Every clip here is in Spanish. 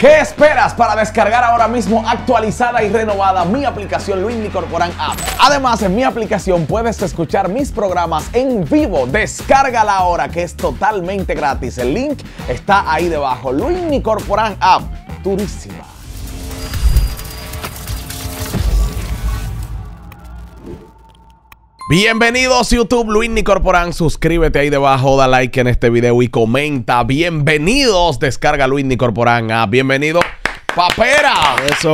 ¿Qué esperas para descargar ahora mismo actualizada y renovada mi aplicación Luis Corporan App? Además, en mi aplicación puedes escuchar mis programas en vivo. Descárgala ahora que es totalmente gratis. El link está ahí debajo. Luis Corporan App, durísima. Bienvenidos YouTube, Luis Nicorporán, suscríbete ahí debajo, da like en este video y comenta. Bienvenidos, descarga Luis Nicorporán, Ah, bienvenido Papera. Eso,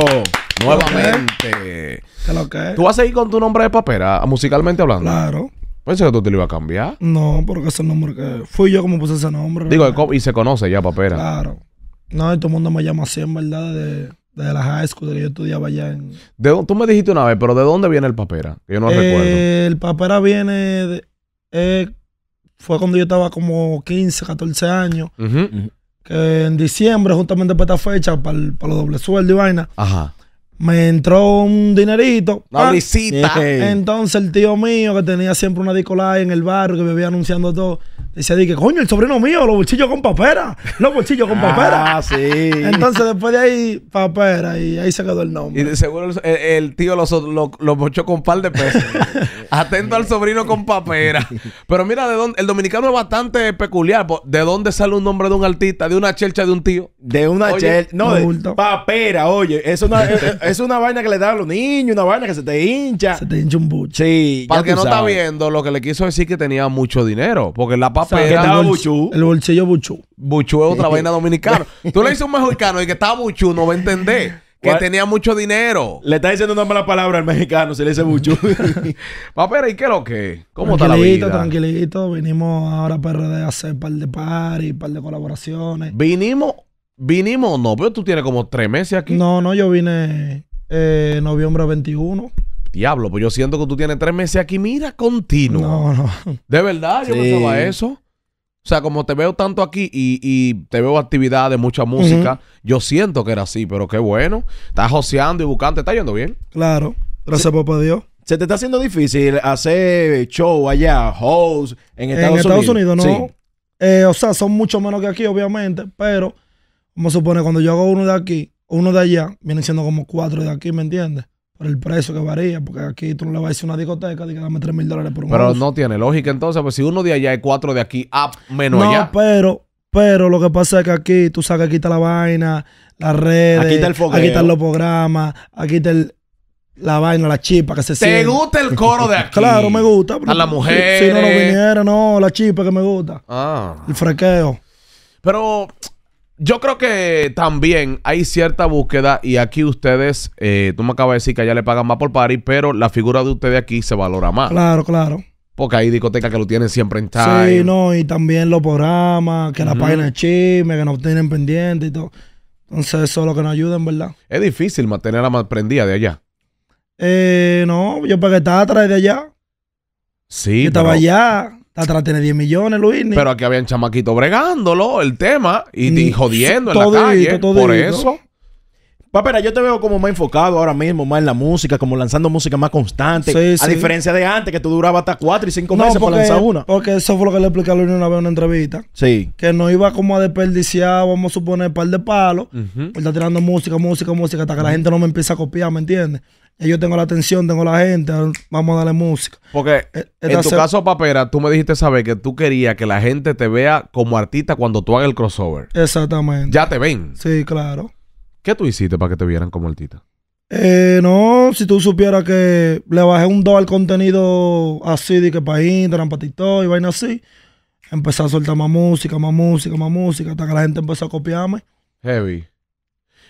nuevamente. ¿Qué lo que es? ¿Tú vas a seguir con tu nombre de Papera, musicalmente hablando? Claro. Pensé que tú te lo ibas a cambiar. No, porque ese nombre que... Fui yo como puse ese nombre. Digo, y se conoce ya Papera. Claro. No, y todo el mundo me llama así, en verdad, de de la high school que yo estudiaba allá en... ¿De tú me dijiste una vez, pero ¿de dónde viene el papera? Yo no eh, recuerdo. El papera viene... Eh, fue cuando yo estaba como 15, 14 años. Que en diciembre, justamente para esta fecha, para, el, los doble sueldo y vaina. Ajá me entró un dinerito. La visita. Entonces el tío mío, que tenía siempre una discolada en el barrio, que me veía anunciando todo, decía, dije, coño, el sobrino mío, los bolsillos con papera. Los bolsillos con ah, papera. Ah, sí. Entonces después de ahí, papera, y ahí se quedó el nombre. Y seguro el, tío lo los, con par de pesos. Atento al sobrino con papera. Pero mira, de dónde, el dominicano es bastante peculiar. ¿De dónde sale un nombre de un artista? ¿De una chelcha de un tío? De una chelcha. No, de, papera, oye. Eso no es una vaina que le da a los niños, una vaina que se te hincha. Se te hincha un bucho. Sí. Para que no está viendo, lo que le quiso decir que tenía mucho dinero. Porque la papera. el, bolsillo buchú. Buchú es otra vaina dominicana. Tú le dices a un mexicano y que estaba buchú, no va a entender. Que tenía mucho dinero. Le está diciendo una mala palabra al mexicano, se le dice mucho. Papera, ¿y qué es lo que? ¿Cómo está la vida? Tranquilito, tranquilito. Vinimos ahora a hacer un par de par un par de colaboraciones. Vinimos Vinimos, no, pero tú tienes como tres meses aquí. No, no, yo vine eh, noviembre 21. Diablo, pues yo siento que tú tienes tres meses aquí, mira, continuo. No, no. De verdad, yo pensaba eso. O sea, como te veo tanto aquí y, te veo actividades, mucha música, yo siento que era así, pero qué bueno. Estás joseando y buscando, ¿te está yendo bien? Claro, gracias papá Dios. ¿Se te está haciendo difícil hacer show allá, host, en Estados Unidos? En Estados Unidos, no. Eh, o sea, son mucho menos que aquí, obviamente, pero Vamos a suponer, cuando yo hago uno de aquí, uno de allá, vienen siendo como cuatro de aquí, ¿me entiendes? Por el precio que varía, porque aquí tú no le vas a decir una discoteca de que dame 3 mil dólares por un Pero no tiene lógica entonces, pues si uno de allá es cuatro de aquí, up ah, menos allá. No, pero, pero lo que pasa es que aquí, tú sabes que aquí la vaina, las redes, aquí, está el aquí están los programas, aquí está la vaina, la chipa que se siente. ¿Te gusta el coro de aquí? claro, me gusta. A la mujer. Si, no lo viniera, no, la chipa que me gusta. Ah. El frequeo. Pero yo creo que también hay cierta búsqueda y aquí ustedes, eh, tú me acabas de decir que allá le pagan más por party, pero la figura de ustedes aquí se valora más. Claro, claro. Porque hay discotecas que lo tienen siempre en time. Sí, no, y también los programas, que la página es chisme, que nos tienen pendiente y todo. Entonces eso es lo que nos ayuda, en verdad. Es difícil mantener la más prendida de allá. Eh, no, yo estaba atrás de allá. Sí, yo estaba allá. La atrás tiene 10 millones, Luis. Pero aquí habían chamaquito bregándolo, el tema, y, jodiendo en la calle. Todo por eso. eso. Papera, yo te veo como más enfocado ahora mismo, más en la música, como lanzando música más constante. a diferencia de antes, que tú durabas hasta cuatro y cinco meses para lanzar una. Porque eso fue lo que le expliqué a Luis una vez en una entrevista. Sí. Que no iba como a desperdiciar, vamos a suponer, un par de palos. Está tirando música, música, música, hasta que la gente no me empieza a copiar, ¿me entiendes? yo tengo la atención, tengo la gente, vamos a darle música. Porque eh, en tu caso, Papera, tú me dijiste saber que tú querías que la gente te vea como artista cuando tú hagas el crossover. Exactamente. Ya te ven. Sí, claro. ¿Qué tú hiciste para que te vieran como artista? Eh, no, si tú supieras que le bajé un do al contenido así de que para Instagram, para TikTok y vaina así. Empecé a soltar más música, más música, más música, hasta que la gente empezó a copiarme. Heavy.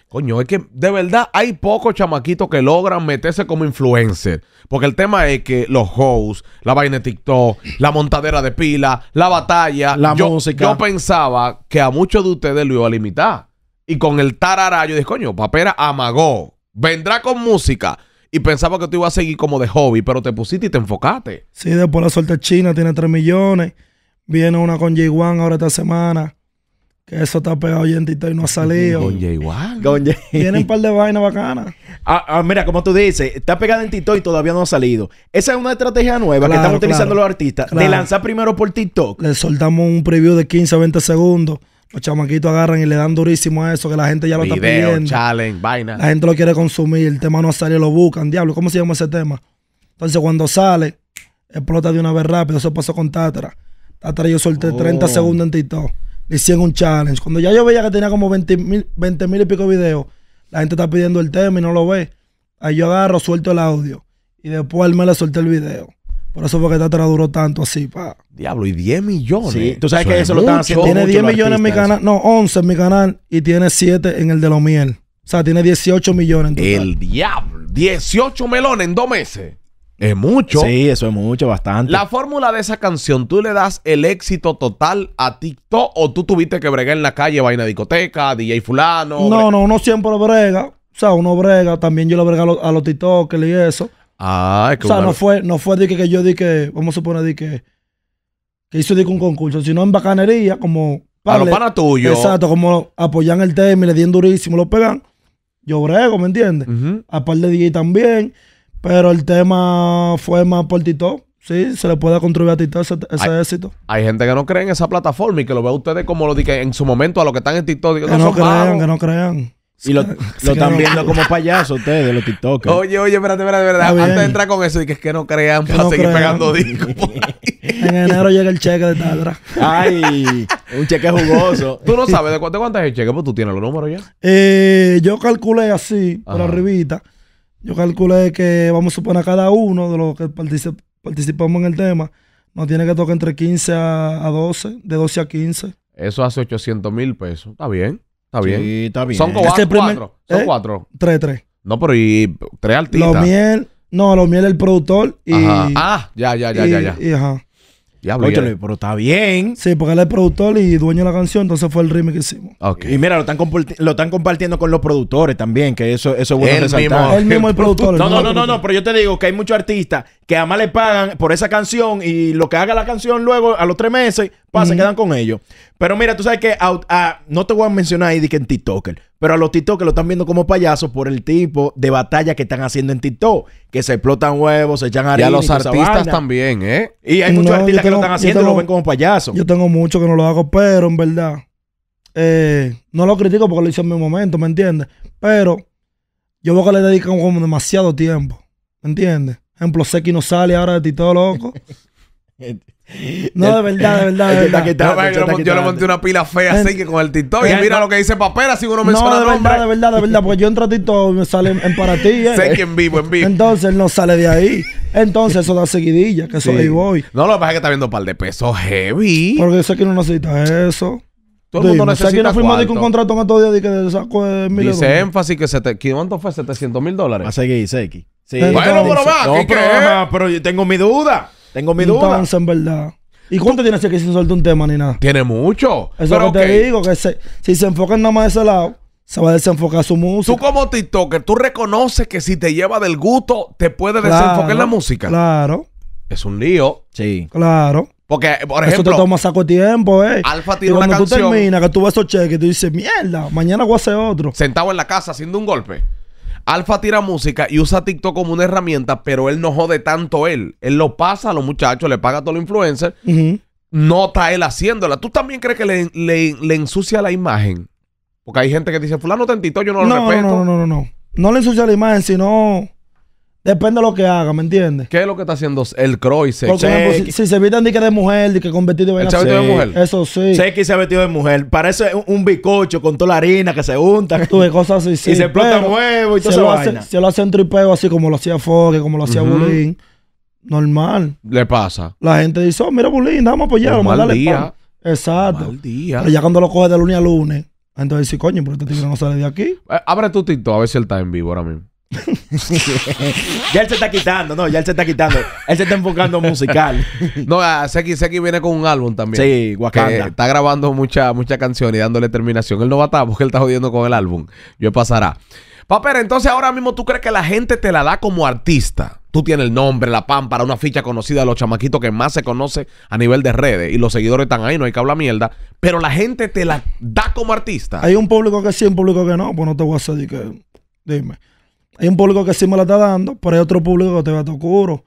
Coño, es que de verdad hay pocos chamaquitos que logran meterse como influencer. Porque el tema es que los hosts, la vaina de TikTok, la montadera de pila, la batalla, la música. Yo pensaba que a muchos de ustedes lo iba a limitar. Y con el tararayo dije, coño, papera amagó. Vendrá con música. Y pensaba que tú ibas a seguir como de hobby, pero te pusiste y te enfocaste. Sí, después la suerte china tiene 3 millones. Viene una con j wan ahora esta semana. Que eso está pegado en TikTok y no ha salido. Jay igual. Tiene un par de vainas bacanas. Ah, ah mira, como tú dices, está pegado en TikTok y todavía no ha salido. Esa es una estrategia nueva que están utilizando los artistas. De lanzar primero por TikTok. Le soltamos un preview de 15 a 20 segundos. Los chamaquitos agarran y le dan durísimo a eso, que la gente ya lo está pidiendo. challenge, vaina. La gente lo quiere consumir. El tema no ha salido, lo buscan. Diablo, ¿cómo se llama ese tema? Entonces, cuando sale, explota de una vez rápido. Eso pasó con Tatra. Tatra yo solté 30 segundos en TikTok le hicieron un challenge. Cuando ya yo veía que tenía como 20 mil, mil y pico videos, la gente está pidiendo el tema y no lo ve. Ahí yo agarro, suelto el audio. Y después él me le suelta el video. Por eso fue que te duró tanto así, pa. Diablo, y 10 millones. tú sabes que eso lo están haciendo. Tiene 10 millones en mi canal, no, 11 en mi canal y tiene 7 en el de los miel. O sea, tiene 18 millones El diablo, 18 melones en dos meses. Es mucho. Sí, eso es mucho, bastante. La fórmula de esa canción, ¿tú le das el éxito total a TikTok o tú tuviste que bregar en la calle, vaina discoteca, DJ fulano? No, no, uno siempre lo brega. O sea, uno brega. También yo lo brega a, los, TikTokers y eso. Ah, es que O sea, no fue, no fue de que, yo di que, vamos a suponer de que, que hizo un concurso, sino en bacanería, como... para a los panas tuyos. Exacto, como apoyan el tema y le dieron durísimo, lo pegan. Yo brego, ¿me entiendes? Aparte de DJ también. Pero el tema fue más por TikTok. Sí, se le puede contribuir a TikTok ese, éxito. Hay gente que no cree en esa plataforma y que lo ve a ustedes como lo dije en su momento a los que están en TikTok. que no, crean, que no crean. Y lo, lo están viendo como payasos ustedes, los TikTokers. Oye, oye, espérate, espérate, espérate. Antes de entrar con eso, y que es que no crean para seguir pegando discos. en enero llega el cheque de Tadra. Ay, un cheque jugoso. tú no sabes de cuánto, es el cheque, pues tú tienes los números ya. Eh, yo calculé así, por arribita. Yo calculé que vamos a suponer cada uno de los que participamos en el tema nos tiene que tocar entre 15 a, 12, de 12 a 15. Eso hace 800 mil pesos. Está bien, está bien. Sí, está bien. Son este cuatro. son ¿eh? cuatro. Tres, tres. No, pero y tres artistas. Los miel, no, los miel el productor y. Ajá. Ah, ya, ya, ya, ya. ya. Y, ajá pero está bien. Sí, porque él es productor y dueño de la canción, entonces fue el ritmo que hicimos. Y mira, lo están, compartiendo con los productores también, que eso, eso es bueno él Mismo, él mismo el productor. No, no, no, no, pero yo te digo que hay muchos artistas que además le pagan por esa canción y lo que haga la canción luego a los tres meses, pasan, quedan con ellos. Pero mira, tú sabes que ah, no te voy a mencionar ahí de que en TikToker, pero a los tito que lo están viendo como payasos por el tipo de batalla que están haciendo en tito, que se explotan huevos, se echan harina. Y a los artistas también, ¿eh? Y hay muchos artistas que lo están haciendo y lo ven como payasos. Yo tengo mucho que no lo hago, pero en verdad, eh, no lo critico porque lo hice en mi momento, ¿me entiendes? Pero yo veo que le dedican como demasiado tiempo, ¿me entiendes? Ejemplo, que no sale ahora de TikTok, loco. No, de verdad, de verdad. De verdad. no, yo, yo le monté una pila fea así que con el TikTok. Y mira lo que dice papera si uno menciona No, de verdad, de verdad, de verdad. Porque yo entro a TikTok y me sale en, para ti. ¿eh? Sé en vivo, en vivo. Entonces no sale de ahí. Entonces eso da seguidilla, que eso ahí voy. No, lo que pasa es que está viendo un par de pesos heavy. Porque sé que no necesita eso. Todo el mundo necesita. eso. no un contrato en estos días de que saco de mil Dice énfasis que se te, ¿cuánto fue? 700 mil dólares. A seguir, Seki. Sí. Bueno, pero va. No, pero, pero yo tengo mi duda. Tengo mi duda. en verdad. ¿Y cuánto tiene que se suelte un tema ni nada? Tiene mucho. Eso es lo que te digo, que si se enfocan nada más de ese lado, se va a desenfocar su música. Tú como TikToker, tú reconoces que si te lleva del gusto, te puede desenfocar la música. Claro. Es un lío. Sí. Claro. Porque, por ejemplo. Eso te toma saco de tiempo, eh. Alfa tiene una canción. Cuando tú terminas, que tú ves esos cheques, tú dices, mierda, mañana voy a hacer otro. Sentado en la casa haciendo un golpe. Alfa tira música y usa TikTok como una herramienta, pero él no jode tanto él. Él lo pasa a los muchachos, le paga a todos los influencers. No está él haciéndola. ¿Tú también crees que le, ensucia la imagen? Porque hay gente que dice, fulano tentito, yo no lo respeto. No, no, no, no, no. No le ensucia la imagen, sino Depende de lo que haga, ¿me entiendes? ¿Qué es lo que está haciendo el Croix? Por si, se visten de de mujer, de que convertido vestido se ha vestido de mujer? Eso sí. Sé que se ha vestido de mujer. Parece un, bicocho con toda la harina que se unta. cosas así, Y se explota huevo y todo eso. Se, se lo hace un tripeo así como lo hacía Foque, como lo hacía Bulín. Normal. Le pasa. La gente dice, oh, mira Bulín, vamos a apoyarlo, mandarle día. Exacto. Mal día. Pero ya cuando lo coge de lunes a lunes, entonces dice, coño, pero este tigre no sale de aquí. Eh, abre tu TikTok a ver si él está en vivo ahora mismo. ya él se está quitando, no, ya él se está quitando. Él se está enfocando musical. no, ah, Seki, Seki viene con un álbum también. Sí, Wakanda. Está grabando muchas mucha canciones y dándole terminación. Él no va a estar porque él está jodiendo con el álbum. Yo pasará. Papera, entonces ahora mismo tú crees que la gente te la da como artista. Tú tienes el nombre, la pámpara, una ficha conocida de los chamaquitos que más se conoce a nivel de redes y los seguidores están ahí, no hay que hablar mierda, pero la gente te la da como artista. Hay un público que sí, un público que no, pues no te voy a decir que... Dime. Hay un público que sí me la está dando, pero hay otro público que te va a oscuro.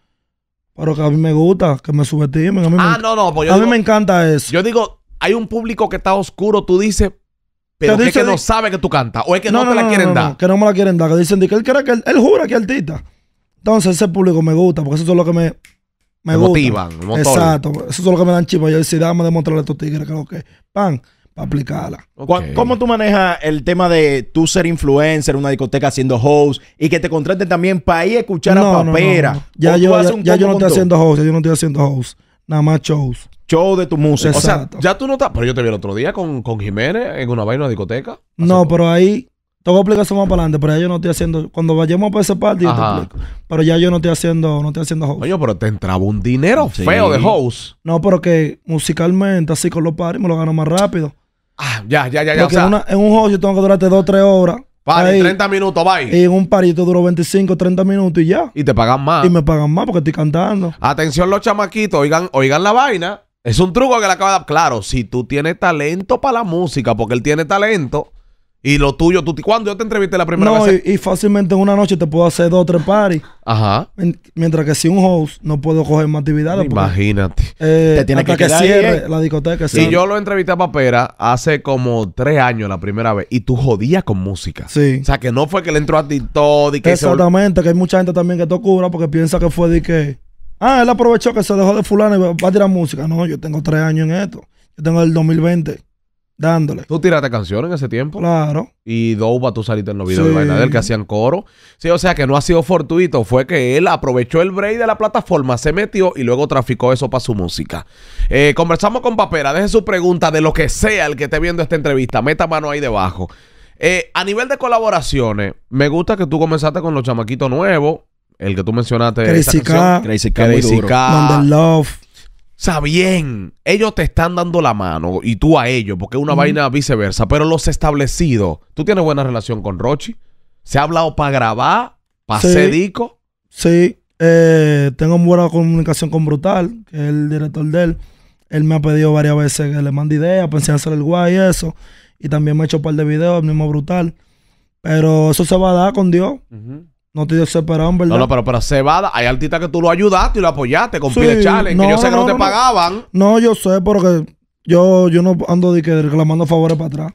Pero que a mí me gusta, que me subestimen. A mí ah, me, no, no. Pues a mí me encanta eso. Yo digo, hay un público que está oscuro, tú dices, pero es que no sabe que tú cantas. O es que no, te la quieren no, dar. que no me la quieren dar. Que dicen que él, que él, jura que es artista. Entonces ese público me gusta, porque eso es lo que me, me, gusta. motivan. Exacto. Eso es lo que me dan chivo, Yo decía, dame demostrarle a estos tigres que lo que pan aplicarla. ¿Cómo tú manejas el tema de tú ser influencer, En una discoteca haciendo host y que te contraten también para ir a escuchar a Papera? Ya, yo, ya, yo no estoy haciendo host, ya yo no estoy haciendo host. Nada más shows. Show de tu música. Exacto. O sea, ya tú no estás. Pero yo te vi el otro día con, con Jiménez en una vaina una discoteca. No, pero ahí tengo eso más para adelante, pero ya yo no estoy haciendo. Cuando vayamos para ese party te explico. Pero ya yo no estoy haciendo, no estoy haciendo host. Oye, pero te entraba un dinero feo de host. No, pero que musicalmente, así con los padres me lo gano más rápido. Ah, ya, ya, ya, ya. Porque en, un juego yo tengo que durarte 2 3 horas. Para 30 minutos, bye. Y en un parito duró 25, 30 minutos y ya. Y te pagan más. Y me pagan más porque estoy cantando. Atención los chamaquitos, oigan, oigan la vaina. Es un truco que le acaba de dar. Claro, si tú tienes talento para la música, porque él tiene talento, y lo tuyo, tú, ¿cuándo yo te entrevisté la primera vez? No, y, fácilmente en una noche te puedo hacer dos o tres parties. Ajá. mientras que si un host no puedo coger más actividades. Imagínate. Eh, te tiene que, quedar ¿eh? la discoteca. si Y yo lo entrevisté a Papera hace como tres años la primera vez. Y tú jodías con música. Sí. O sea, que no fue que le entró a ti todo y que Exactamente, que hay mucha gente también que te cura porque piensa que fue de que... Ah, él aprovechó que se dejó de fulano y va a tirar música. No, yo tengo tres años en esto. Yo tengo el 2020 dándole. Tú tiraste canciones en ese tiempo. Claro. Y Douba, tú saliste en los videos de que hacían coro. Sí, o sea que no ha sido fortuito. Fue que él aprovechó el break de la plataforma, se metió y luego traficó eso para su música. Eh, conversamos con Papera. Deje su pregunta de lo que sea el que esté viendo esta entrevista. Meta mano ahí debajo. Eh, a nivel de colaboraciones, me gusta que tú comenzaste con los chamaquitos nuevos. El que tú mencionaste. Crazy K. Crazy K. Crazy K. Está bien, ellos te están dando la mano y tú a ellos, porque es una vaina viceversa. Pero los establecidos, tú tienes buena relación con Rochi. ¿Se ha hablado para grabar? ¿Para sí. disco? Sí, eh, tengo buena comunicación con Brutal, que es el director de él. Él me ha pedido varias veces que le mande ideas, pensé hacer el guay y eso. Y también me ha hecho un par de videos, el mismo Brutal. Pero eso se va a dar con Dios. No te desesperaban, ¿verdad? No, no, pero, pero dar. hay artistas que tú lo ayudaste y lo apoyaste con sí, Challenge, que yo sé que no, te pagaban. No, yo sé, porque yo, yo no ando de que reclamando favores para atrás.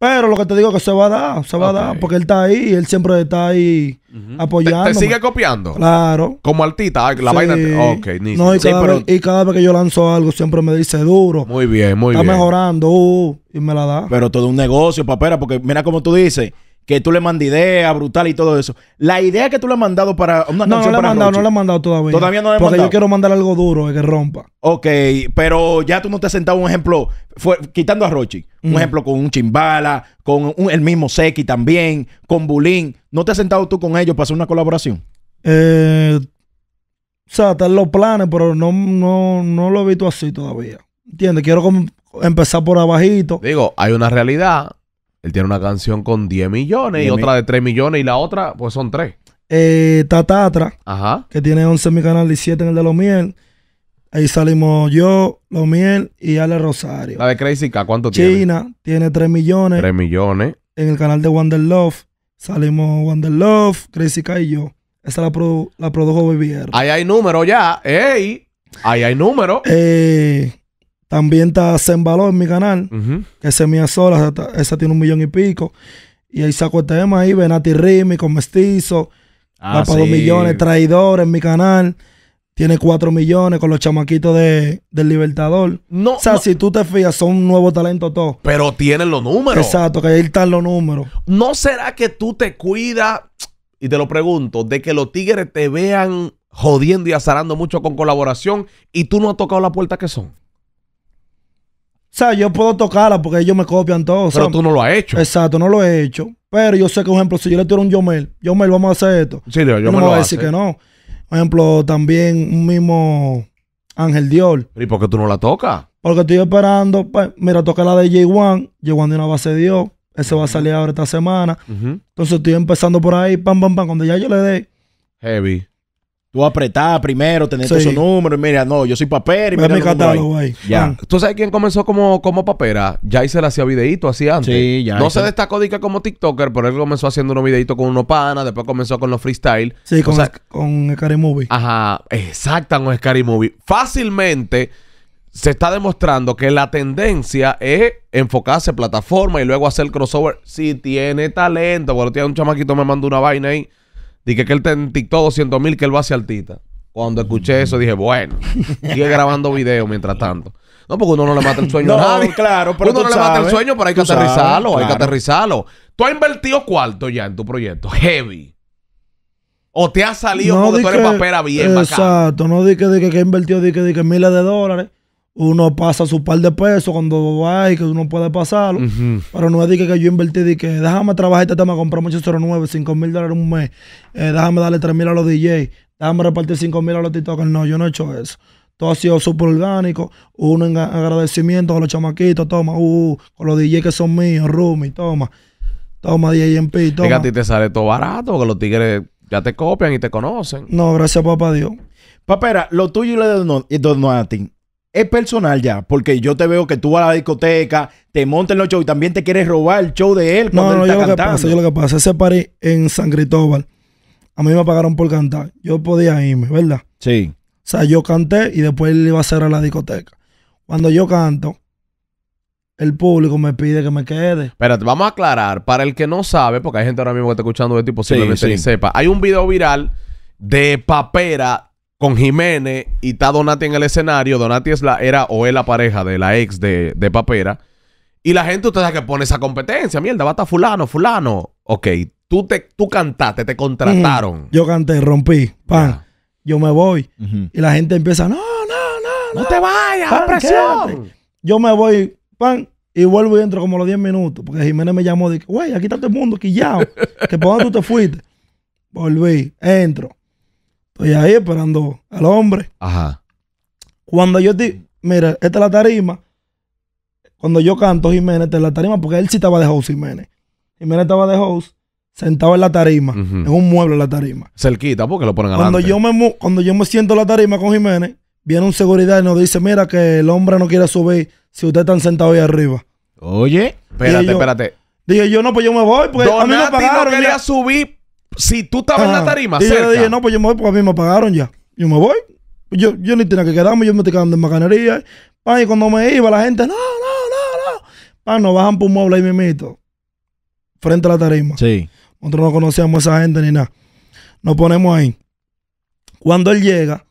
Pero lo que te digo es que se va a dar, se va a dar, porque él está ahí, él siempre está ahí apoyando. ¿Te, sigue copiando? Claro. Como artista, ah, la vaina. Ok, ni no, y, cada vez, y, que yo lanzo algo, siempre me dice duro. Muy bien, muy bien. Está mejorando, uh, y me la da. Pero todo un negocio, papera, porque mira como tú dices que tú le mandas ideas brutal y todo eso. La idea que tú le has mandado para una no, no, mandado, no la he mandado todavía. Todavía no la he mandado. Porque yo quiero mandar algo duro que rompa. Ok, pero ya tú no te has sentado un ejemplo, quitando a Rochi, un mm. ejemplo con un chimbala, con el mismo Seki también, con Bulín. ¿No te has sentado tú con ellos para hacer una colaboración? Eh, o sea, están los planes, pero no, no, no lo he visto así todavía. ¿Entiendes? Quiero empezar por abajito. Digo, hay una realidad él tiene una canción con 10 millones y otra de 3 millones y la otra, pues son 3. Eh, Tatatra, Ajá. que tiene 11 en mi canal y 7 en el de Los Miel. Ahí salimos yo, Los Miel y Ale Rosario. La de Crazy K, ¿cuánto tiene? China tiene 3 millones. 3 millones. En el canal de Wonder Love salimos Wonder Love, Crazy K y yo. Esa la, produjo Vivier. Ahí hay número ya. ¡Ey! Ahí hay número. Eh, también está en Valor en mi canal, que mía sola, esa, tiene un millón y pico. Y ahí saco el tema ahí, Benati Rimi con Mestizo, ah, va para millones, Traidor en mi canal. Tiene cuatro millones con los chamaquitos de, del Libertador. No, o sea, si tú te fías son un nuevo talento todo Pero tienen los números. Exacto, que ahí están los números. ¿No será que tú te cuidas, y te lo pregunto, de que los tigres te vean jodiendo y azarando mucho con colaboración y tú no has tocado la puerta que son? O sea, yo puedo tocarla porque ellos me copian todo. Pero tú no lo has hecho. Exacto, no lo he hecho. Pero yo sé que, por ejemplo, si yo le tiro un Yomel, Yomel, vamos a hacer esto. Sí, yo, no me, voy a decir que no. Por ejemplo, también un mismo Ángel Dior. ¿Y por qué tú no la tocas? Porque estoy esperando. Pues, mira, toca la de j Wan j Wan de una base de Dios. Ese va a salir ahora esta semana. Entonces estoy empezando por ahí, pam, pam, pam. Cuando ya yo le dé. Heavy. Tú apretás primero, tenés su número esos números. Mira, no, yo soy papera Y Me mi catálogo ahí. Ya. Ah. ¿Tú sabes quién comenzó como, como papera? le hacía videito así antes. Sí, ya. No se destacó como TikToker, pero él comenzó haciendo unos videitos con unos pana Después comenzó con los freestyle. Sí, con, sea, Scary Movie. Ajá, exacta con Scary Movie. Fácilmente se está demostrando que la tendencia es enfocarse en plataforma y luego hacer crossover. Si tiene talento, bueno, tiene un chamaquito me mandó una vaina ahí. Dije que él te en TikTok 200 mil que él va hacia altita. Cuando escuché eso dije, bueno, sigue grabando video mientras tanto. No, porque uno no le mata el sueño no, a nadie. claro, pero Uno no le mata el sueño, pero hay que aterrizarlo, hay que aterrizarlo. Tú has invertido cuarto ya en tu proyecto, heavy. O te ha salido no, porque tú eres papera bien Exacto, no dije que, he que, invertió dije que, que miles de dólares uno pasa su par de pesos cuando va y que uno puede pasarlo. Pero no es de que, yo invertí de que déjame trabajar este tema, comprar muchos 09, 5 mil dólares un mes, eh, déjame darle 3 mil a los DJs, déjame repartir 5 mil a los TikTokers. No, yo no he hecho eso. Todo ha sido súper orgánico. Uno en agradecimiento a los chamaquitos, toma, uh, con los DJs que son míos, Rumi, toma. Toma DJ toma. Es que a ti te sale todo barato, que los tigres ya te copian y te conocen. No, gracias, papá Dios. Papera, lo tuyo y lo de no es personal ya, porque yo te veo que tú vas a la discoteca, te montas en los shows y también te quieres robar el show de él cuando no, no, él está yo Lo que pasa, yo lo que ese party en San Cristóbal, a mí me pagaron por cantar. Yo podía irme, ¿verdad? Sí. O sea, yo canté y después él iba a a la discoteca. Cuando yo canto, el público me pide que me quede. Espérate, vamos a aclarar. Para el que no sabe, porque hay gente ahora mismo que está escuchando esto y posiblemente ni sepa. Hay un video viral de Papera con Jiménez y está Donati en el escenario. Donati es la, era o es la pareja de la ex de, Papera. Y la gente, usted sabe que pone esa competencia. Mierda, va a estar fulano, fulano. Ok, tú, te, tú cantaste, te contrataron. Mm, yo canté, rompí, pan. Yo me voy. Y la gente empieza, no, no, no. No, te vayas, presión. Yo me voy, pan. Y vuelvo y entro como los 10 minutos. Porque Jiménez me llamó. Dije, güey, aquí está todo el mundo quillado. que por dónde tú te fuiste. Volví, entro. Estoy ahí esperando al hombre. Ajá. Cuando yo di, mira, esta es la tarima. Cuando yo canto Jiménez, esta es la tarima, porque él sí estaba de house, Jiménez. Jiménez estaba de house, sentado en la tarima, en un mueble la tarima. Cerquita, porque lo ponen cuando Yo me, cuando yo me siento en la tarima con Jiménez, viene un seguridad y nos dice, mira que el hombre no quiere subir si ustedes están sentados ahí arriba. Oye, espérate, espérate. Dije yo, no, pues yo me voy, porque a mí me pagaron. no quería subir si tú estabas en la ah, tarima, y yo le dije, no, pues yo me voy porque a mí me pagaron ya. Yo me voy. Yo, yo ni tenía que quedarme, yo me estoy quedando en macanería. y cuando me iba, la gente, no, no, no, no. nos bajan por un mueble ahí mismito. Frente a la tarima. Sí. Nosotros no conocíamos a esa gente ni nada. Nos ponemos ahí. Cuando él llega,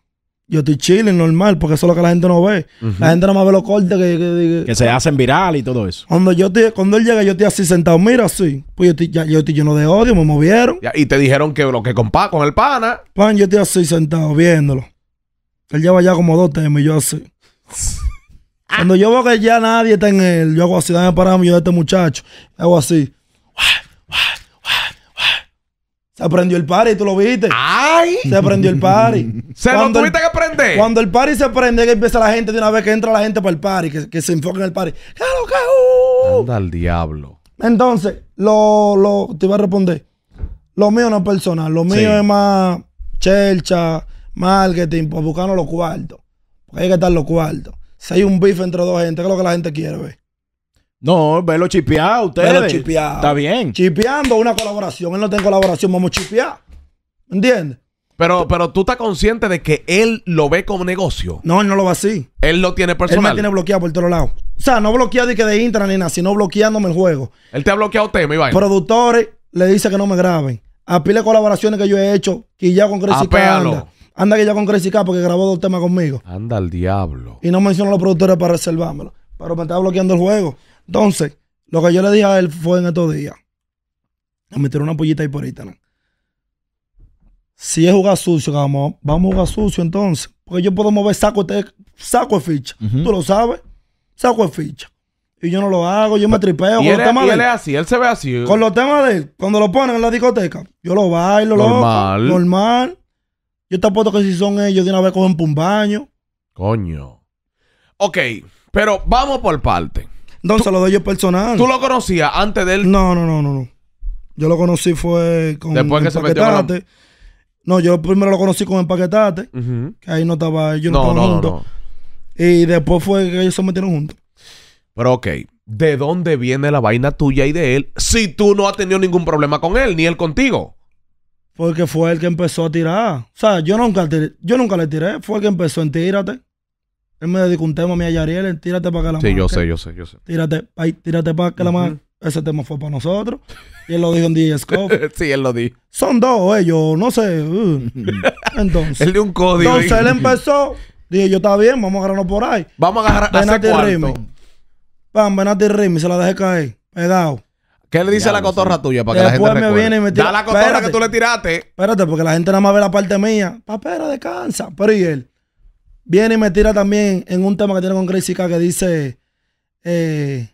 yo estoy chile, normal, porque eso es lo que la gente no ve. La gente no más ve los cortes que, que, se hacen viral y todo eso. Cuando, yo cuando él llega, yo estoy así sentado, mira así. Pues yo estoy, yo lleno de odio, me movieron. y te dijeron que lo que compás con el pana. Pan, yo estoy así sentado, viéndolo. Él lleva ya como dos temas y yo así. Cuando yo veo que ya nadie está en él, yo hago así, dame pararme yo de este muchacho. Hago así. Se prendió el party, tú lo viste. ¡Ay! Se prendió el party. ¿Se cuando lo tuviste que prender? Cuando el party se prende, que empieza la gente de una vez que entra la gente para el party, que, que se enfoca en el party. Anda al diablo. Entonces, lo, lo, te iba a responder. Lo mío no es personal. Lo mío es más chelcha, marketing, para buscarnos los cuartos. Porque hay que estar los cuartos. Si hay un bife entre dos gente, ¿qué es lo que la gente quiere ver? No, velo chipeado ustedes. Velo Está bien. Chipeando una colaboración. Él no tiene colaboración, vamos a chipear. ¿Entiendes? Pero, pero tú estás consciente de que él lo ve como negocio. No, él no lo ve así. Él lo tiene personal. Él me tiene bloqueado por todos lados. O sea, no bloqueado y que de internet ni nada, sino bloqueándome el juego. Él te ha bloqueado usted tema, Iván. Productores le dice que no me graben. A pile colaboraciones que yo he hecho, que ya con Crazy anda. Anda que ya con Crazy porque grabó dos temas conmigo. Anda al diablo. Y no menciono a los productores para reservármelo. Pero me está bloqueando el juego. Entonces, lo que yo le dije a él fue en estos días. Me metieron una pollita ahí por ¿no? Si es jugar sucio, vamos, vamos a jugar sucio entonces. Porque yo puedo mover saco de, saco ficha. Tú lo sabes. Saco de ficha. Y yo no lo hago, yo me tripeo. ¿Y él, es así, él se ve así. Con los temas de él, cuando lo ponen en la discoteca, yo lo bailo, normal. Loco, normal. Yo te apuesto que si son ellos, de una vez cogen por un baño. Coño. Ok, pero vamos por parte. No, se lo doy yo personal. ¿Tú lo conocías antes de él? No, no, no, no. no. Yo lo conocí fue con Después que se No, yo primero lo conocí con Empaquetate, que ahí no estaba, ellos no, No, estaban no, no, no. Y después fue que ellos se metieron juntos. Pero ok, ¿de dónde viene la vaina tuya y de él si tú no has tenido ningún problema con él, ni él contigo? Porque fue el que empezó a tirar. O sea, yo nunca, yo nunca le tiré. Fue el que empezó en tírate. Él me dedicó un tema a mi Yariel, tírate para que la Sí, yo sé, yo sé, yo sé. Tírate, ahí, tírate para que la mano. Ese tema fue para nosotros. Y él lo dijo en DJ Scope. sí, él lo dijo. Son dos ellos, eh, no sé. Uh. Entonces. él dio un código. Entonces él empezó. Dije, yo está bien, vamos a agarrarnos por ahí. Vamos a agarrar Ven a Rimi. Pam, ti Rimi, se la dejé caer. Pegado. ¿Qué le dice a la cotorra tuya para que Después la gente me viene y me tira. Da la cotorra que tú le tiraste. Espérate, porque la gente nada más ve la parte mía. Papera, descansa. Pero y él. Viene y me tira también en un tema que tiene con Crazy K que dice. Eh,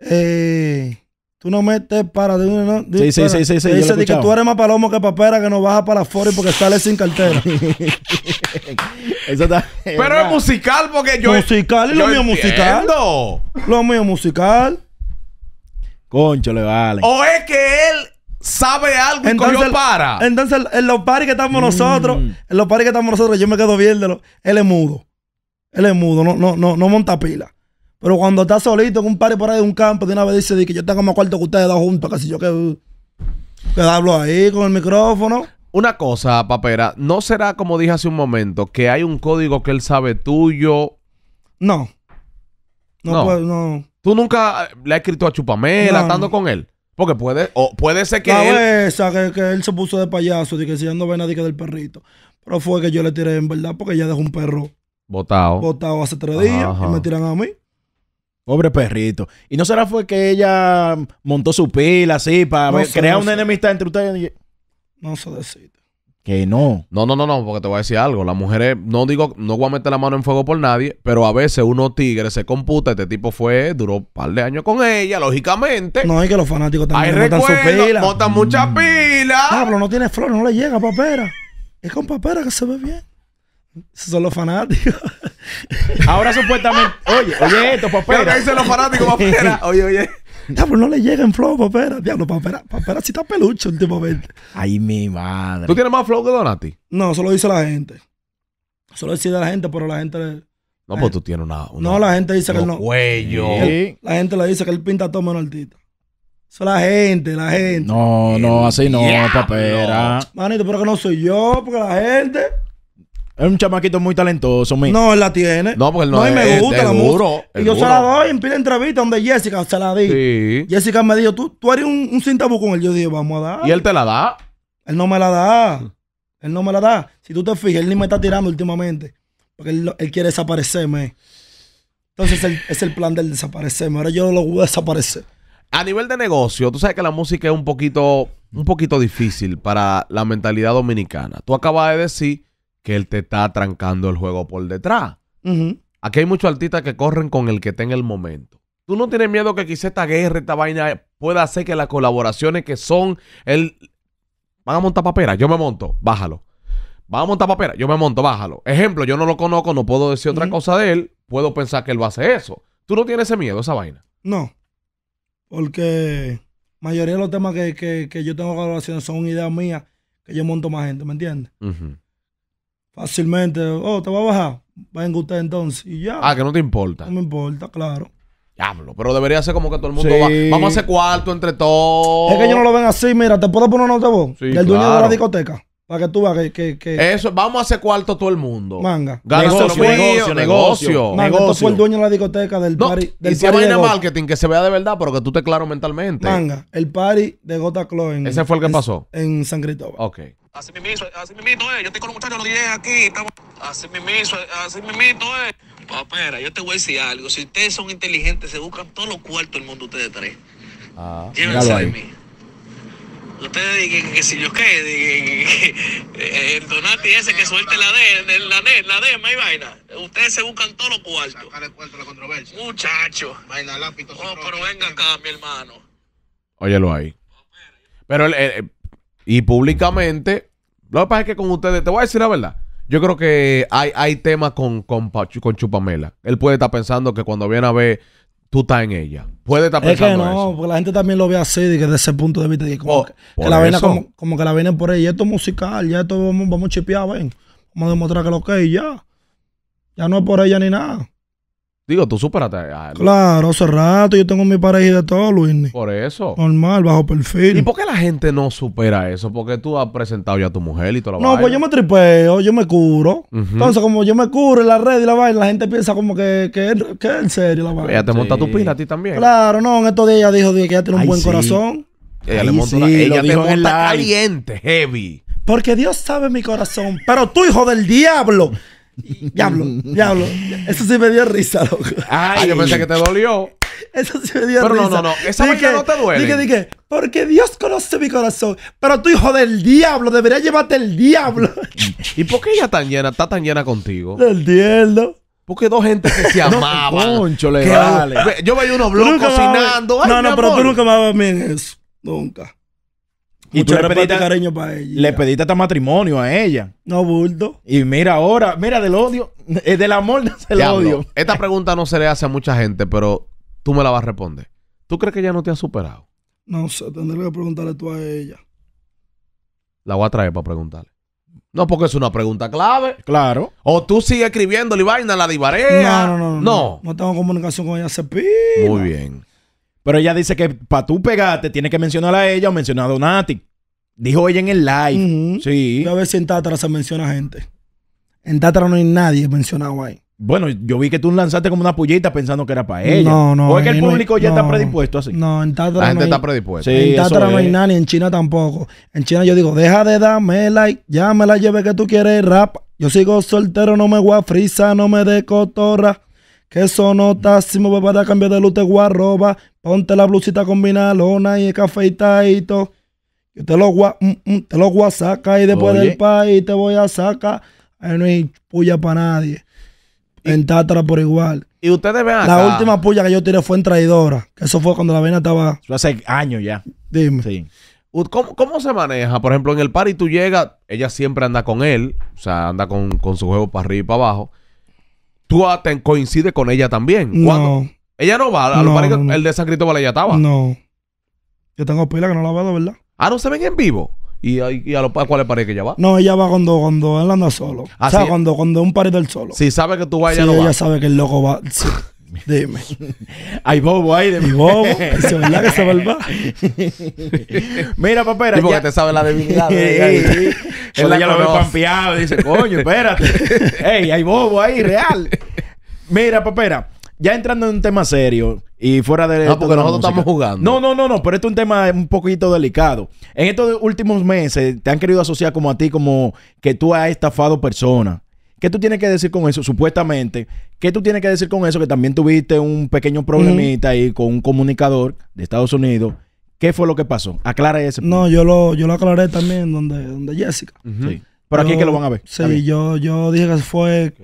eh, tú no metes para de Sí, sí, sí, Dice que tú eres más palomo que papera que no baja para afuera porque sales sin cartera. Eso Pero es musical porque yo. Musical y lo mío musical. Lo mío musical. Concho, le vale. O es que él sabe algo entonces, para. Entonces, en los paris que estamos nosotros, mm. en los paris que estamos nosotros, yo me quedo viéndolo. Él es mudo. Él es mudo, no, no, no, no monta pila. Pero cuando está solito con un par por ahí de un campo, de una vez dice que yo tengo más cuarto que ustedes dos juntos, casi yo que, Quedarlo ahí con el micrófono. Una cosa, papera, ¿no será como dije hace un momento que hay un código que él sabe tuyo? No. No, no. Tú nunca le has escrito a Chupamela, estando con él. Porque puede, o puede ser que. él... Esa, que, que, él se puso de payaso, y que si ya no ve nadie que del perrito. Pero fue que yo le tiré en verdad, porque ella dejó un perro. Botado. Botado hace tres días y me tiran a mí. Pobre perrito. ¿Y no será fue que ella montó su pila así para crear una enemistad entre ustedes? No se decide. Que no. No, no, no, no, porque te voy a decir algo. Las mujeres, no digo, no voy a meter la mano en fuego por nadie, pero a veces uno tigre se computa. Este tipo fue, duró un par de años con ella, lógicamente. No, es que los fanáticos también montan su pila. Montan mucha mm. pila. no tiene flor, no le llega papera. Es con papera que se ve bien. Esos son los fanáticos. Ahora supuestamente. Oye, oye, esto, papera. Pero que dicen los fanáticos, papera. Oye, oye pero no le llega en flow, papera. Diablo, papera, papera si está peluche últimamente. Ay, mi madre. ¿Tú tienes más flow que Donati? No, eso lo dice la gente. solo lo dice la gente, pero la gente. Le... No, pues tú tienes una, No, la gente dice que no. Cuello. la gente le dice que él pinta todo menos altito. Eso es la gente, la gente. No, no, así no, papera. Manito, pero que no soy yo, porque la gente. Es un chamaquito muy talentoso, mi. No, él la tiene. No, porque él no, no y me gusta la música. Y yo se la doy en pila entrevista donde Jessica se la di. Sí. Jessica me dijo, tú, tú harías un, un con él. Yo dije, vamos a dar. ¿Y él te la da? Él no me la da. Él no me la da. Si tú te fijas, él ni me está tirando últimamente. Porque él, él quiere desaparecerme. Entonces el es el plan del desaparecerme. Ahora yo lo voy a desaparecer. A nivel de negocio, tú sabes que la música es un poquito, un poquito difícil para la mentalidad dominicana. Tú acabas de decir que él te está trancando el juego por detrás. Aquí hay muchos artistas que corren con el que tenga en el momento. Tú no tienes miedo que quizá esta guerra, esta vaina pueda hacer que las colaboraciones que son el van a montar papera, yo me monto, bájalo. Van a montar papera, yo me monto, bájalo. Ejemplo, yo no lo conozco, no puedo decir otra cosa de él, puedo pensar que él va a hacer eso. ¿Tú no tienes ese miedo, esa vaina? No. Porque mayoría de los temas que, yo tengo colaboraciones son ideas mías que yo monto más gente, ¿me entiendes? Ajá. Fácilmente, oh, te va a bajar. Venga usted entonces y ya. Ah, que no te importa. No me importa, claro. Diablo, pero debería ser como que todo el mundo va. Vamos a hacer cuarto entre todos. Es que ellos no lo ven así, mira, te puedo poner una nota vos. del dueño de la discoteca. Para que tú veas que, Eso, vamos a hacer cuarto todo el mundo. Manga. ganó negocio, negocio, negocio. negocio. fue el dueño de la discoteca del no, party. y si marketing, que se vea de verdad, pero que tú te claro mentalmente. Manga, el party de Gota Club. Ese fue el que pasó. En San Cristóbal. Ok. Así mismo, así mismo es. Eh. Yo estoy con los muchachos los 10 aquí. Estamos... Así mismo, eh, así mismo eh. es. Papera, yo te voy a decir algo. Si ustedes son inteligentes, se buscan todos los cuartos del mundo ustedes tres. Ah, Llévense de mí. Ustedes digan que si yo qué, que, el Donati ese que suelte la D, la D, la D, y vaina. Ustedes se buscan todos los cuartos. Muchachos. Vaina lápiz. Oh, pero venga acá, mi hermano. Óyelo ahí. Pero el, y públicamente. Lo que pasa es que con ustedes, te voy a decir la verdad. Yo creo que hay, hay temas con, con, con Chupamela. Él puede estar pensando que cuando viene a ver, tú estás en ella. Puede estar pensando. Es que no, porque la gente también lo ve así, que desde ese punto de vista, oh, como, que, la como, que la vienen por ahí. Esto es musical, ya esto vamos, vamos a chipear, ven. Vamos a demostrar que lo que es y ya. Ya no es por ella ni nada. Digo, tú supérate. A claro, hace rato yo tengo mi pareja de todo, Luis. Por eso. Normal, bajo perfil. ¿Y por qué la gente no supera eso? Porque tú has presentado ya a tu mujer y toda la No, pues yo me tripeo, yo me curo. Entonces, como yo me curo en la red y la vaina, la gente piensa como que, es en serio la vaina. Ella te monta tu pila a ti también. Claro, no, en estos días ella dijo que ella tiene un buen corazón. Ella le monta Ella te monta caliente, heavy. Porque Dios sabe mi corazón. Pero tú, hijo del diablo diablo, diablo. Eso sí me dio risa, loco. Ay, yo pensé que te dolió. Eso sí me dio risa. Pero no, no, no. Esa que, no te duele. Dije, dije, porque Dios conoce mi corazón. Pero tú, hijo del diablo, deberías llevarte el diablo. ¿Y por qué ella tan llena, está tan llena contigo? Del diablo. Porque dos gente que se amaban. no, le vale. Yo veía unos blogs cocinando. no, no, pero tú nunca me vas a mí en eso. Nunca. Y tú, le pediste cariño para ella. Le pediste hasta matrimonio a ella. No, bulto. Y mira ahora, mira, del odio, eh, del amor nace el odio. Esta pregunta no se le hace a mucha gente, pero tú me la vas a responder. ¿Tú crees que ella no te ha superado? No sé, tendré que preguntarle tú a ella. La voy a traer para preguntarle. No, porque es una pregunta clave. Claro. O tú sigues escribiéndole y vaina, la divarea. No, no, no, no, no. tengo comunicación con ella, se Muy bien. Pero ella dice que para tú pegarte, tiene que mencionar a ella o mencionar a Donati. Dijo ella en el live. Sí. A ver si en Tatra se menciona gente. En Tatra no hay nadie mencionado ahí. Bueno, yo vi que tú lanzaste como una pullita pensando que era para ella. No, no. O es que el público ya está predispuesto así. No, en Tatra. La gente está predispuesta. Sí, en Tatra no hay nadie, en China tampoco. En China yo digo, deja de darme like, ya me la lleve que tú quieres rap. Yo sigo soltero, no me guafriza, no me de cotorra. Que si va para a cambiar de luz, te guarroba. Ponte la blusita con vinalona y el cafeitadito. Yo te lo, mm, mm, te lo voy a y después Oye. del y te voy a sacar. Ahí no hay puya para nadie. En Tatra por igual. Y ustedes vean. La última puya que yo tiré fue en Traidora. eso fue cuando la vena estaba. hace años ya. Dime. Sí. ¿Cómo, se maneja? Por ejemplo, en el y tú llegas, ella siempre anda con él, o sea, anda con, con su juego para arriba y para abajo tú coincides con ella también. cuando Ella no va, a lo no, el de San Cristóbal ya estaba. No. Yo tengo pila que no la veo, ¿verdad? Ah, no se ven en vivo. ¿Y, y a, los, a cuáles pares que ella va? No, ella va cuando, cuando él anda solo. Ah, o sea, cuando, cuando un par del solo. Si sabe que tú vas, ella no ella ella sabe que el loco va. Sí. Dime. Hay bobo ahí de mi bobo. Se Mira, papera. Porque ya... te sabe la debilidad. Él ya lo ve pampeado. Dice, coño, espérate. Ey, hay bobo ahí, real. Mira, papera. Ya entrando en un tema serio y fuera de. No, porque nosotros estamos jugando. No, no, no, no, pero esto es un tema un poquito delicado. En estos últimos meses te han querido asociar como a ti, como que tú has estafado personas ¿Qué tú tienes que decir con eso? Supuestamente, ¿qué tú tienes que decir con eso? Que también tuviste un pequeño problemita ahí con un comunicador de Estados Unidos. ¿Qué fue lo que pasó? Aclara eso. No, yo lo, yo lo aclaré también donde, donde Jessica. sí. Pero aquí es que lo van a ver. Sí, yo, yo dije que fue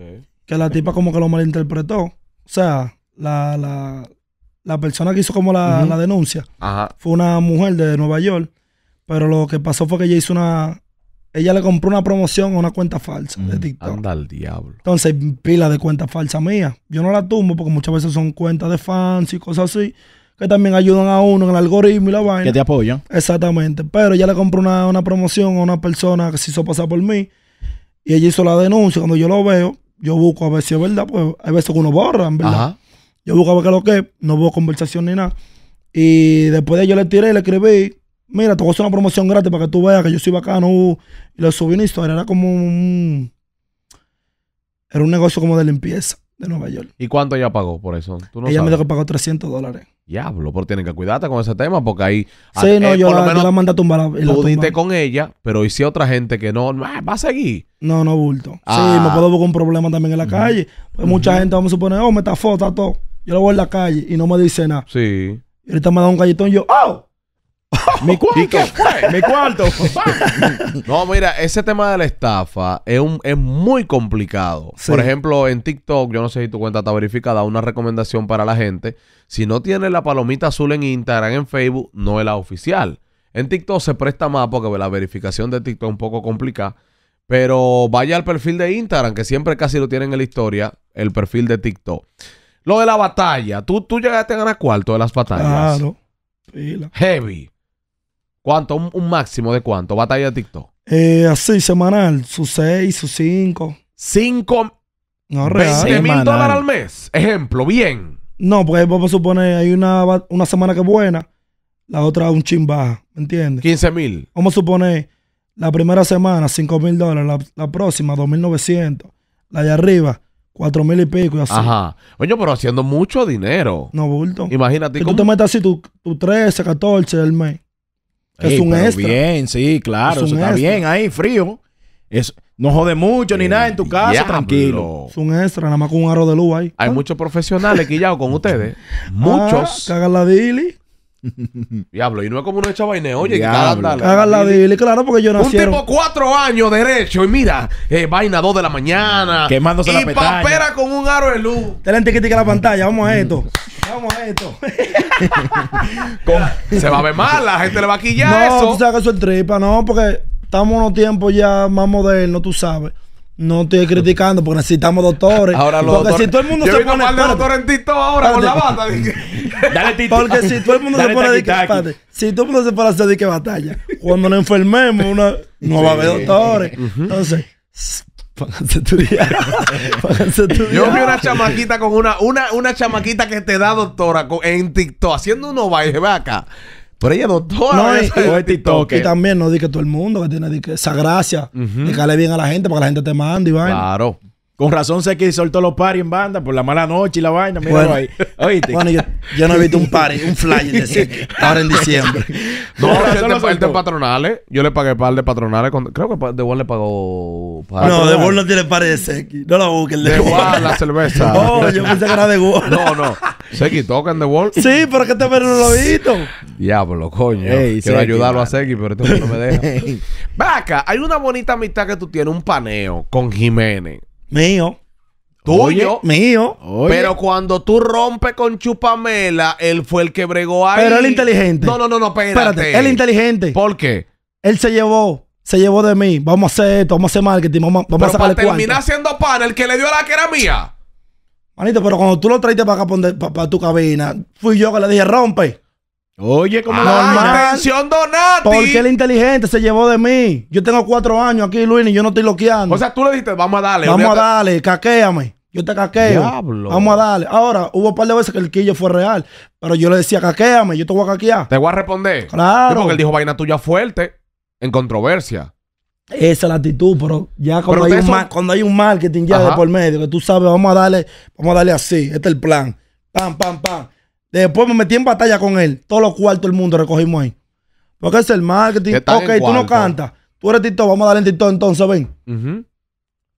que la tipa como que lo malinterpretó. O sea, la, persona que hizo como la, denuncia fue una mujer de Nueva York. Pero lo que pasó fue que ella hizo una ella le compró una promoción a una cuenta falsa de mm, TikTok. Anda al diablo. Entonces, pila de cuenta falsa mía. Yo no la tumbo porque muchas veces son cuentas de fans y cosas así que también ayudan a uno en el algoritmo y la vaina. Que te apoyan. Exactamente. Pero ella le compró una, promoción a una persona que se hizo pasar por mí y ella hizo la denuncia. Cuando yo lo veo, yo busco a ver si es verdad, pues hay veces que uno borra, verdad. Yo busco a ver qué es lo que es, no hubo conversación ni nada. Y después de ello le tiré le escribí Mira, te voy una promoción gratis para que tú veas que yo soy bacano. Uh. Y lo subí en historia. Era como un. Era un negocio como de limpieza de Nueva York. ¿Y cuánto ella pagó por eso? ¿Tú ella me dijo que pagó 300 dólares. Diablo, pero tienen que cuidarte con ese tema porque ahí. Ah, sí, no, eh, yo, la, lo mandé a tumbar. Lo con ella, pero hice otra gente que no. Ah, va a seguir. No, no, bulto. Sí, me ah. puedo buscar un problema también en la calle. Pues Mucha gente, vamos a suponer, oh, me está foto, todo. Yo lo voy en la calle y no me dice nada. Sí. Y ahorita me da un galletón y yo, ¡oh! Mi cuarto. cuarto. no, mira, ese tema de la estafa es, un, es muy complicado. Por ejemplo, en TikTok, yo no sé si tu cuenta está verificada, una recomendación para la gente. Si no tienes la palomita azul en Instagram, en Facebook, no es la oficial. En TikTok se presta más porque pues, la verificación de TikTok es un poco complicada. Pero vaya al perfil de Instagram, que siempre casi lo tienen en la historia, el perfil de TikTok. Lo de la batalla. Tú, tú llegaste a ganar cuarto de las batallas. Claro. Heavy. ¿Cuánto? ¿Un, máximo de cuánto? Batalla de TikTok. Eh, así, semanal. Sus seis, sus cinco. Cinco. No, real. mil dólares al mes. Ejemplo, bien. No, porque vamos a suponer, hay una, una semana que es buena, la otra un chin baja, ¿me entiendes? 15 mil. Vamos a suponer, la primera semana, cinco mil dólares, la, próxima, dos mil 2.900, la de arriba, cuatro mil y pico y así. Ajá. Oye, pero haciendo mucho dinero. No, bulto. Imagínate. Que tú te metas así tus tu 13, 14 del mes es un extra. Bien, sí, claro. eso está bien ahí, frío. Es, no jode mucho ni nada en tu casa, tranquilo. Es un extra, nada más con un aro de luz ahí. Hay muchos profesionales que ya con ustedes. Ah, muchos. la dili. Diablo, y no es como uno echa vaina, oye, la dile, claro, porque yo nací. Un tipo cuatro años derecho, y mira, eh, vaina dos de la mañana. Quemándose y la y papera con un aro de luz. Telente que la pantalla, vamos a esto. vamos a esto. se va a ver mal, la gente le va a quillar no, eso. No, tú sabes que eso es tripa, no, porque estamos unos tiempos ya más modernos, tú sabes. No estoy criticando porque necesitamos doctores. Ahora los porque si todo el mundo se pone. doctor en TikTok ahora con la banda. Dale Porque si todo el mundo se pone de si todo el mundo se pone a hacer de qué batalla, cuando nos enfermemos, una, no va a haber doctores. Entonces, Pónganse estudiar. Pónganse Yo vi una chamaquita con una, una, una chamaquita que te da doctora en TikTok haciendo unos bailes, ve acá. Pero ella es doctora. No, y, TikTok. Y también no di que todo el mundo que tiene esa gracia y que le bien a la gente para que la gente te mande y Claro. Con razón sé soltó los paris en banda por la mala noche y la vaina. Míralo bueno, ahí. ¿Oíste? Bueno, yo, no he visto un party, un flyer de ese, ahora en diciembre. no, no él te patronales. Yo le pagué par de patronales. creo que The Wall le pagó. no, The Wall no tiene par de Seki. No la busquen. ...de Wall, la cerveza. No, oh, yo pensé que era The Wall. no, no. Seki toca en The Wall. Sí, pero que este perro no lo he visto. Diablo, coño. Quiero ayudarlo a Seki, pero este no me deja. Vaca, hay una bonita amistad que tú tienes, un paneo con Jiménez. Mío. Tuyo. mío. Pero cuando tú rompes con Chupamela, él fue el que bregó ahí. Pero él inteligente. No, no, no, no, espérate. espérate. Él inteligente. ¿Por qué? Él se llevó se llevó de mí. Vamos a hacer esto, vamos a hacer marketing, vamos, a para terminar siendo pana, el que le dio la que era mía. Manito, pero cuando tú lo traiste para para, tu cabina, fui yo que le dije, rompe. Oye, como ah, la atención, Donati. Porque el inteligente se llevó de mí. Yo tengo cuatro años aquí, Luis, y yo no estoy loqueando. O sea, tú le dijiste, vamos a darle. Vamos a darle, caquéame. Yo te caqueo. Diablo. Vamos a darle. Ahora, hubo un par de veces que el quillo fue real. Pero yo le decía, caquéame, yo te voy a caquear. Te voy a responder. Claro. porque él dijo vaina tuya fuerte, en controversia. Esa es la actitud, pero ya cuando, hay, un cuando hay un marketing ya de por medio, que tú sabes, vamos a darle, vamos a darle así. Este es el plan. Pam, pam, pam. Después me metí en batalla con él. Todos los cuartos del mundo recogimos ahí. Porque es el marketing. Ok, tú no cantas. Tú eres TikTok, vamos a darle en TikTok entonces, ven.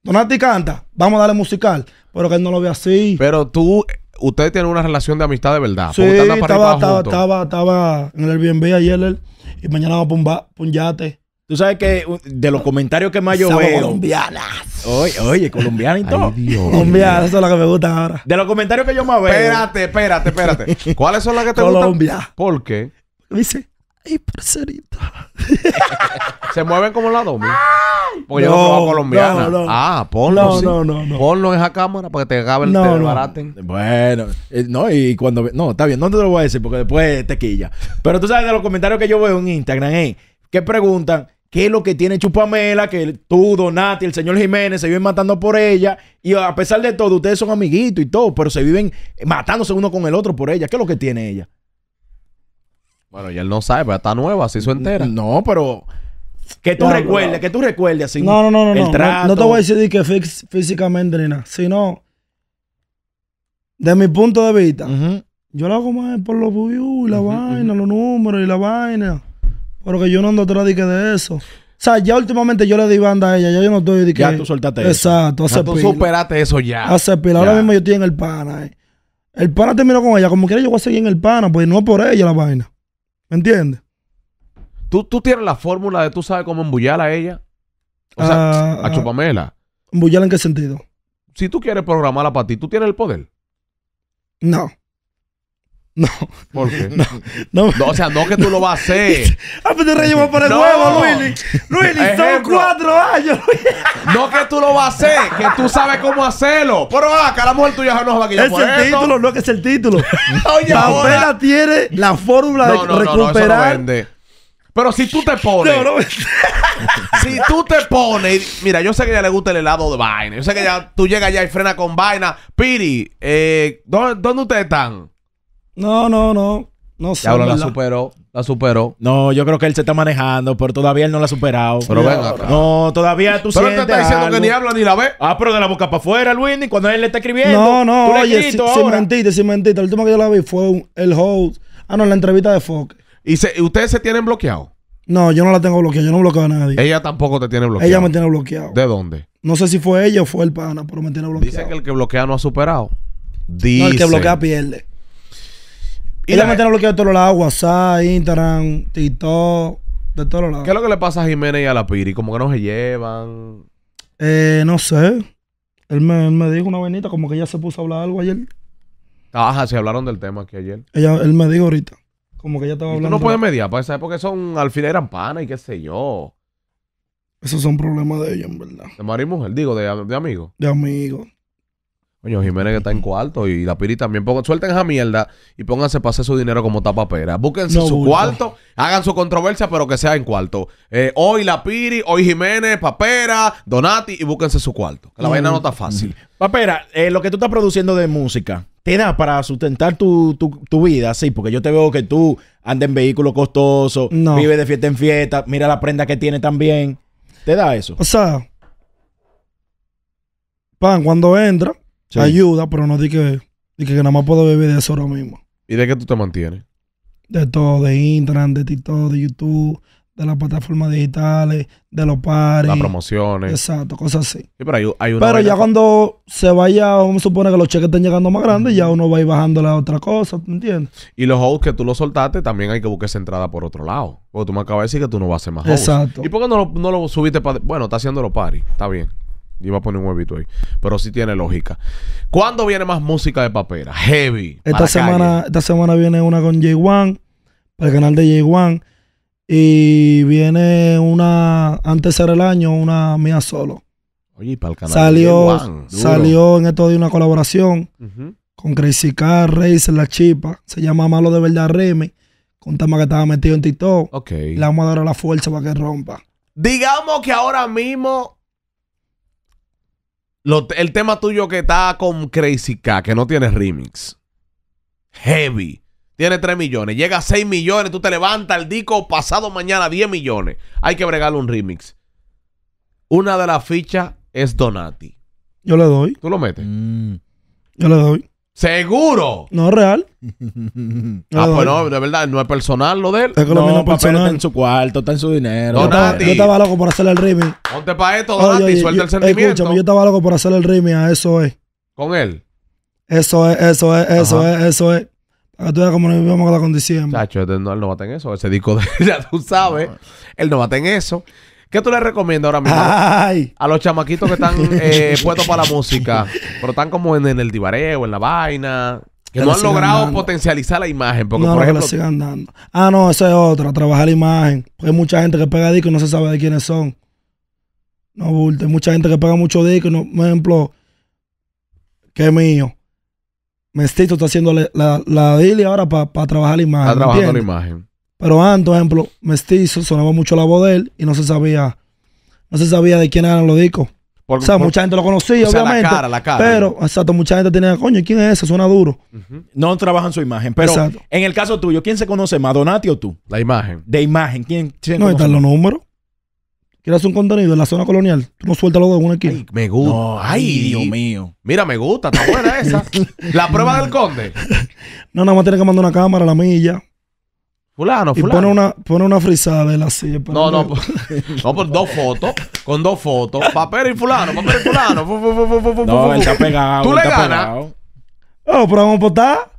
Donati canta, vamos a darle musical. Pero que él no lo ve así. Pero tú, ustedes tienen una relación de amistad de verdad. Sí, estaba, estaba, en el Airbnb ayer y mañana va a un, yate. Tú sabes que de los comentarios que más yo veo. Colombianas. Oye, oye, colombiana y todo. Colombianas, es las que me gusta ahora. De los comentarios que yo más veo. Espérate, espérate, espérate. ¿Cuáles son las que te gustan? Colombia. ¿Por qué? dice, ay, parcerita. Se mueven como la domi. Porque yo no colombiana. Ah, ponlo. No, no, no, no. Ponlo en esa cámara para que te acaben, el te Bueno, eh, no, y cuando. No, está bien, no te lo voy a decir porque después te quilla. Pero tú sabes de los comentarios que yo veo en Instagram, eh que preguntan qué es lo que tiene Chupamela, que tú, Donati, el señor Jiménez se viven matando por ella. Y a pesar de todo, ustedes son amiguitos y todo, pero se viven matándose uno con el otro por ella. ¿Qué es lo que tiene ella? Bueno, y él no sabe, pero está nueva, así su entera. No, pero que tú recuerde recuerdes, que tú recuerdes así. No, no, no, no. No, no, te voy a decir que físicamente ni nada, sino de mi punto de vista. Yo lo hago más por los views y la vaina, los números y la vaina. Pero que yo no ando atrás de, eso. O sea, ya últimamente yo le di banda a ella, ya yo no estoy de Ya tú suéltate eso. Exacto, hace Tú superaste eso ya. Hace pila. Ahora mismo yo estoy en el pana. Eh. El pana terminó con ella. Como quiera, yo voy a seguir en el pana, pues no por ella la vaina. ¿Me entiendes? ¿Tú, tú tienes la fórmula de tú sabes cómo embullar a ella. O sea, ah, a chupamela. ¿Embullar en qué sentido? Si tú quieres programarla para ti, ¿tú tienes el poder? No. No. ¿Por qué? No, no. o sea, no que tú lo vas a hacer. ah, pero pues te rellamo para el huevo, Luis. Luili, son cuatro años. no que tú lo vas a hacer, que tú sabes cómo hacerlo. Pero acá la mujer tuya no va a Es el título, no que es el título. Oye, la vela tiene la fórmula de recuperar. Eso pero si tú te pones. si tú te pones. Mira, yo sé que a ella le gusta el helado de vaina. Yo sé que ya tú llegas allá y frena con vaina. Piri, eh, ¿dónde, ¿dónde ustedes están? No, no, no. No sé. la superó, la superó. No, yo creo que él se está manejando, pero todavía él no la ha superado. Pero venga No, todavía tú pero sientes Pero te está diciendo que ni habla ni la ve. Ah, pero de la boca para afuera, Luis, ni cuando él le está escribiendo. No, no, oye, si, ahora. sin mentiste, El último que yo la vi fue el host. Ah, no, la entrevista de Fox. ¿Y se, ustedes se tienen bloqueado? No, yo no la tengo bloqueada, yo no bloqueo a nadie. Ella tampoco te tiene bloqueado. Ella me tiene bloqueado. ¿De dónde? No sé si fue ella o fue el pana, pero me tiene bloqueado. Dice que el que bloquea no ha superado. Dice. No, el que bloquea pierde. Y meten eh. lo que hay de todos lados, WhatsApp, Instagram, TikTok, de todos lados. ¿Qué es lo que le pasa a Jiménez y a la Piri? ¿Cómo que no se llevan. Eh, no sé. Él me, dijo una venita, como que ella se puso a hablar algo ayer. Ajá, se hablaron del tema aquí ayer. él me dijo ahorita. Como que ella estaba hablando. Tú no puedes mediar para pues, porque son al final eran y qué sé yo. Esos son problemas de ella, en verdad. De marido y mujer, digo, de, de amigos. De amigos. Coño, Jiménez que está en cuarto y la Piri también. suelten esa mierda y pónganse para hacer su dinero como tapapera. Búsquense su cuarto, hagan su controversia, pero que sea en cuarto. Eh, hoy la Piri, hoy Jiménez, papera, Donati y búsquense su cuarto. La vaina no está fácil. Papera, eh, lo que tú estás produciendo de música, ¿te da para sustentar tu, vida? Sí, porque yo te veo que tú andas en vehículo costoso, vives de fiesta en fiesta, mira la prenda que tiene también. ¿Te da eso? O sea, pan, cuando entra Ayuda, pero no di que, que nada más puedo vivir de eso ahora mismo. ¿Y de qué tú te mantienes? De todo, de Instagram, de TikTok, de YouTube, de las plataformas digitales, de los pares. Las promociones. Exacto, cosas así. pero ya cuando se vaya, vamos supone que los cheques estén llegando más grandes, ya uno va a ir bajando la otra cosa, ¿me entiendes? Y los hosts que tú los soltaste, también hay que buscar esa entrada por otro lado. Porque tú me acabas de decir que tú no vas a hacer más hosts. Exacto. ¿Y por qué no lo, no lo subiste para...? Bueno, está haciendo los paris, está bien. Iba a poner un huevito ahí. Pero sí tiene lógica. ¿Cuándo viene más música de papera? Heavy. Esta semana, esta semana viene una con J1, para el canal de j Y viene una, antes de ser el año, una mía solo. Oye, para el canal salió, Salió en esto de una colaboración con Crazy Car, Racer, La Chipa. Se llama Malo de Verdad Remy. Con un tema que estaba metido en TikTok. Ok. Le vamos a dar la fuerza para que rompa. Digamos que ahora mismo el tema tuyo que está con Crazy K, que no tiene remix. Heavy. Tiene 3 millones. Llega a 6 millones. Tú te levantas el disco pasado mañana 10 millones. Hay que bregarle un remix. Una de las fichas es Donati. Yo le doy. ¿Tú lo metes? Yo le doy. ¿Seguro? No, real. ah, pues no, de verdad, no es personal lo de él. no, papel personal. está en su cuarto, está en su dinero. Yo, estaba loco por hacerle el remix. Ponte para esto, Donati, suelta el sentimiento. yo estaba loco por hacer el riming a eso es. ¿Con él? Eso es, eso es, eso es, eso es. Para que tú veas cómo nos vivimos con la condición. Chacho, este él no bate en eso. Ese disco de él, ya tú sabes. Él no bate en eso. ¿Qué tú le recomiendas ahora mismo a los chamaquitos que están eh, puestos para la música, pero están como en, el divareo, en la vaina, que, no han logrado potencializar la imagen. Porque, sigan Ah, no, eso es otra, trabajar la imagen. hay mucha gente que pega discos y no se sabe de quiénes son. No, bulte. Mucha gente que pega mucho discos. No, por ejemplo, que es mío. Mestito está haciendo la, la, ahora para trabajar la imagen. Está trabajando la imagen. Pero antes, ejemplo, Mestizo sonaba mucho la voz de él y no se sabía, no se sabía de quién eran los discos. o sea, mucha gente lo conocía, obviamente. La Pero, exacto, mucha gente tenía, coño, ¿quién es ese? Suena duro. No trabajan su imagen. Pero en el caso tuyo, ¿quién se conoce ¿Madonati o tú? La imagen. De imagen, ¿quién No, están los números. Quieres un contenido en la zona colonial, tú no sueltas los de una aquí. me gusta. ay, Dios mío. Mira, me gusta, está buena esa. la prueba del conde. No, nada más tiene que mandar una cámara a la milla. Fulano, fulano. Y pone una, pone una frisada de él así. No, no, pues, no, por pues dos fotos. Con dos fotos. Papera y fulano, Papera y fulano. no, está pegado. Tú le ganas. Oh, pero vamos a votar.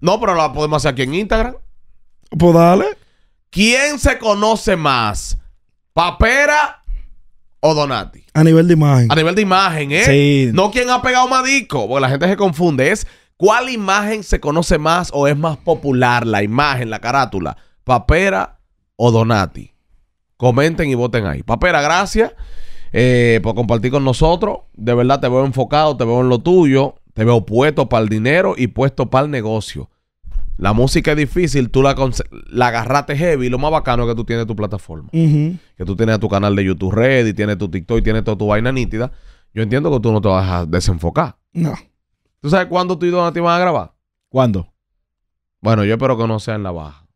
No, pero la podemos hacer aquí en Instagram. Pues dale. ¿Quién se conoce más? ¿Papera o Donati? A nivel de imagen. A nivel de imagen, ¿eh? Sí. No quién ha pegado más disco, porque la gente se confunde. Es ¿Cuál imagen se conoce más o es más popular? La imagen, la carátula. Papera o Donati. Comenten y voten ahí. Papera, gracias eh, por compartir con nosotros. De verdad te veo enfocado, te veo en lo tuyo. Te veo puesto para el dinero y puesto para el negocio. La música es difícil, tú la, la agarraste heavy. Lo más bacano es que tú tienes tu plataforma. Que tú tienes tu canal de YouTube Red y tienes tu TikTok y tienes toda tu vaina nítida. Yo entiendo que tú no te vas a desenfocar. No. ¿Tú sabes cuándo tú y Donati van a grabar? ¿Cuándo? Bueno, yo espero que no sea en la baja.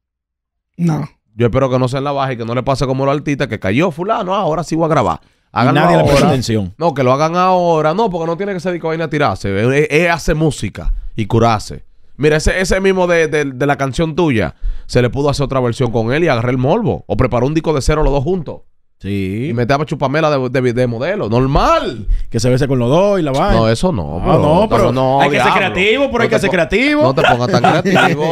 No. Yo espero que no sea en la baja y que no le pase como la artista que cayó fulano, ah, ahora sí voy a grabar. nadie le pone atención. No, que lo hagan ahora. No, porque no tiene que ser disco vaina a tirarse. Él hace música y curarse. Mira, ese, mismo de, de, la canción tuya, se le pudo hacer otra versión con él y agarré el molvo. O preparó un disco de cero los dos juntos. Sí. Y metemos chupamela de, de, modelo. Normal. Que se bese con los dos y la vaina. No, eso no. Ah, no, no, pero no, hay que ser creativo, pero hay que ser creativo. No te pongas tan creativo.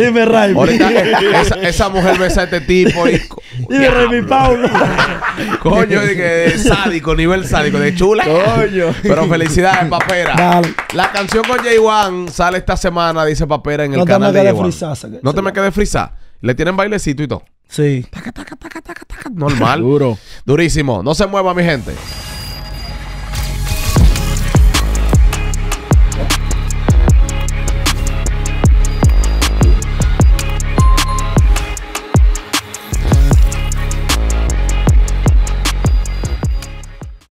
Dime, Raimi. Ahorita esa, esa, mujer besa a este tipo y... Dime, Raimi Paul. Coño, dije, sádico, nivel sádico, de chula. Coño. Pero felicidades, Papera. La canción con j Wan sale esta semana, dice Papera, en el canal de No te me quedes frisada. No te me quedes frisada. Le tienen bailecito y todo. Sí. Normal. Duro. Durísimo. No se mueva, mi gente.